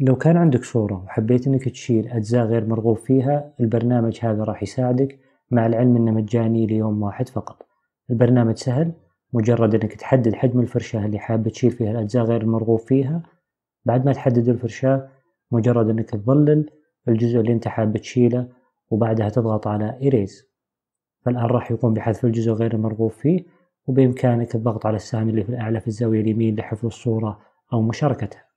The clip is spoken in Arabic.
لو كان عندك صورة وحبيت أنك تشيل أجزاء غير مرغوب فيها البرنامج هذا راح يساعدك مع العلم أنه مجاني ليوم واحد فقط البرنامج سهل مجرد أنك تحدد حجم الفرشاة اللي حاب تشيل فيها الأجزاء غير المرغوب فيها بعد ما تحدد الفرشاة مجرد أنك تظلل الجزء اللي أنت حاب تشيله وبعدها تضغط على إيريز فالآن راح يقوم بحذف الجزء غير المرغوب فيه وبإمكانك الضغط على السهم اللي في الأعلى في الزاوية اليمين لحفظ الصورة أو مشاركتها